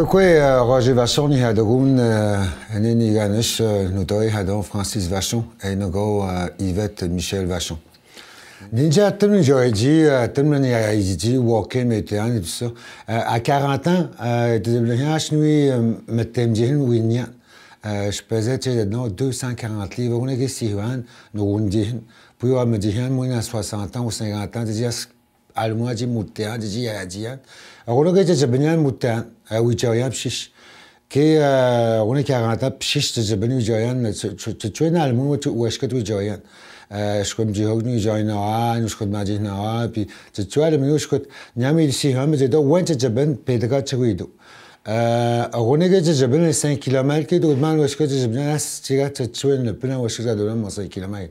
Vachon eh, Roger Vachon, هذا Vachon eh, eh, Francis Vachon, et Francis Vachon Vachon Yvette Michel Vachon. Ninja Walking et tout à 40 ans, tu Je pesais, 240 livres. On est ici, dit. Puis, on me dit, 60 ans ou 50 ans, tu dis, almuwa جی mutea ji ji ya ji که agona ke je benya mutea a wi ja ya pshish ke agona ke agata pshish je benya ja ya پی سی هم زیدا وان چه جبن پیدگا چگوی دو جبن 5 کیلومتر که دو من جبن نس چوی نپنه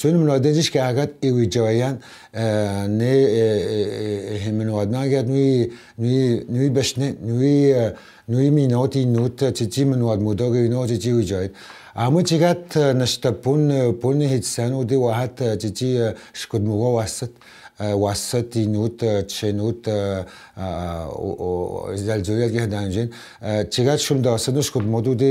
ಚುಲ್ಮ್ ನೋದೇಜಿಶ್ಕೆ نه ಈ نه ನೇ ಹೆಮ್ಮೆನು ಅದ್ನಾಗ್ಯಾದ ನುಯಿ ನುಯಿ ನುಯಿ ಬೆಶ್ನೆ ನುಯಿ ನುಯಿ ಮೀನೋತಿ ನೂತ ಚಿಚಿ ಮನುವಾದ ಮುದೋಗ ವಿನೋ ಚಿಚಿ ವಿಜಯತ್ پن، تیغات نشتا بون بون هیتسانو دی وهات تیتی شکد مو واسط واسط نوت تشينوت زلزوليات جهدانجين تيغات شم داسنو شكد مو دي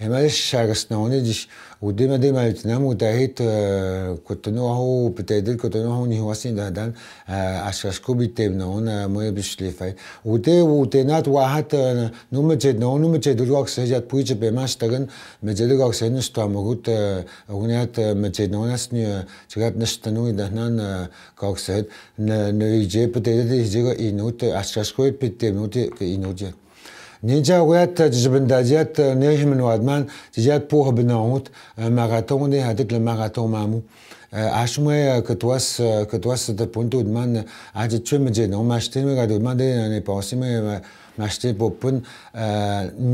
Image Charles وديما ديما يتنام تاهيت كوتنوهو بتايدل كوتنوهو ني هو سين دهدان اشاشكو بيتبنون موي بشليفاي وتي وتنات واحد نومجد نو نومجد لوك سجات بويج بماشتغن مجد لوك سين شتامغوت اونات مجد نوناس ني چغات نشتنو دهنان کوکسد نیجی بتایدل جیغا اینوت Neuze, gwaet j'eus-benn da-diat, euh, n'eo min wadman, ad-man, da-diat euh, maraton-de, hadik le maraton mamou. Ashmwe katwas, katwas da-pontoù ad-man, a-det cheñm e-dienn, a-mañ-teñ eo gadoù man maştê bo pun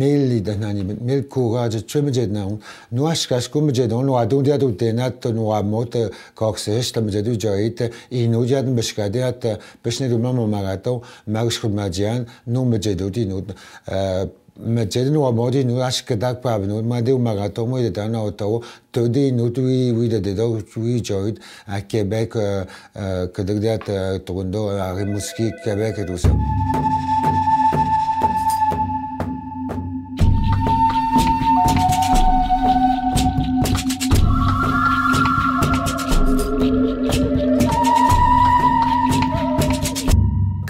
mêlî denanî min mêl courage çi micêdine hûn nuha şikaş ku micêde hûn nuha dû diyad û tênet tu mot kaksehîş te micêdî û cayî te înû diyad min bişikadiya te pişnê dû mema merata û meriş xidmeciyan nû micêdî û dînû مجدن و مودی نو اش کدک پابن و مدی و مغاتو مو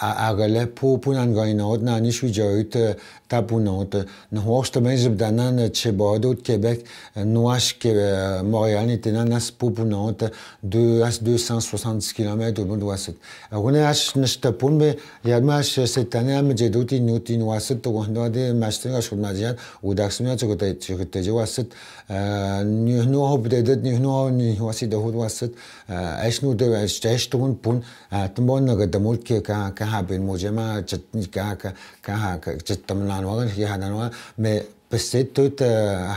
اغله پو پونن گاینات نه نش وی تا پونوت نه هوشت من زب دانان چه بودوت کبک نواش ک موریانی تنان اس پو پونوت دو اس 260 کیلومتر بون دوست اونه اش نشته پون به یارم اش ستانه ام جدوت نوت نواست تو گوندواد مشتر اش خود او دکس می چگو تا چگو تا جو اسد نه نو هو بده دت نه نو دهود واسد اش نو ده اش پون كهاب الموجمة كهاك كهاك تمنان وغن هي هذا وغن مي بسيت توت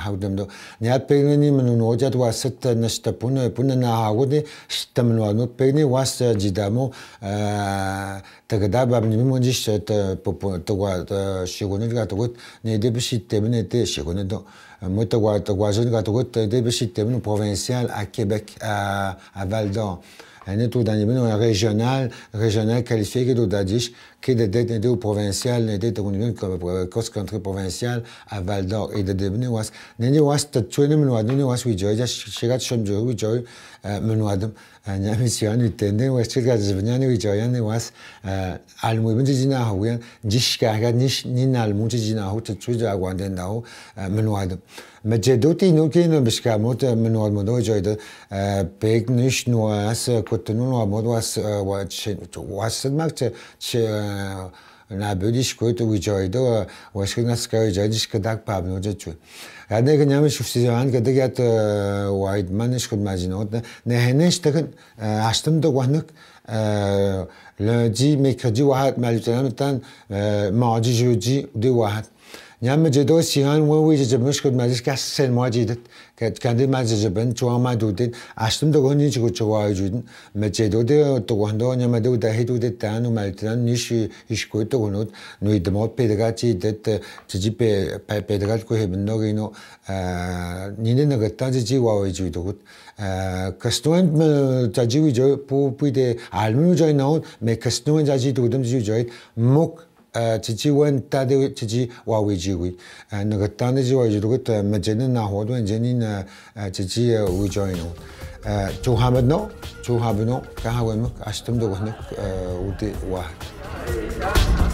هاودم دو نيا بيني من نوجد واسط نشتبون بون نهاودي شتمن وانو بيني واس جدامو تغدا بابني مونجيش تبو توا شيغوني غاتوت نيدي بشي تبني تي شيغوني دو moi tu vois tu vois je ne gâte tu vois des bêtises provinciales à Québec à, à Val d'Or Ani tu dani meno regional, regional qualifié que tu dadis que de dette de provincial, de dette union comme pour cause contre provincial à Val d'Or et de devenir was. Nani was the training meno adun was we joy just chegat shon joy we joy euh, meno adam. Euh, ani mission et tenne was chegat euh, de venir ni we joy ani was al movement jina ho ya jish ka ga nin ni nal mu jina ho te tu ja wa den nao meno adam. Ma jedoti no ke no mot meno adam do joy de pek nish no as و تنون رو بود واسه اینجا واسه اینجا چه که توی جایی دار وشک نسکر جایی دیش که در پاب نوجه چون. زمان که در یکیت وعد منش که نه. نه نه اینش داره این، عشق در واقع نکردی وحید مارجی nyamajid osiyan wa wi je mushkud majis ka sen majid kat kandi majid ben chwa ma dudin ashtum do goni chigo chwa ajudin majid de to gondo nyamado da hidu de tanu maltan nishi ishko to gonot noi de mot pedagogy det jipe pe pedagogy ko hebin no gino ninde na gatta ji ji wa ajudo gut kastoen ta ji wi jo pu pu de almu jo no me kastoen ja ji dudum ji jo mok chichi wan tadi chichi wawai jiwi. Naga tanda jiwa jiruga ta ma jani na huwaduan jani na chichi eh, wai jiwa ino. Eh, Chuhamad no, chuhabu no, kaha wai ashtam do wahnuk eh, uti wahad.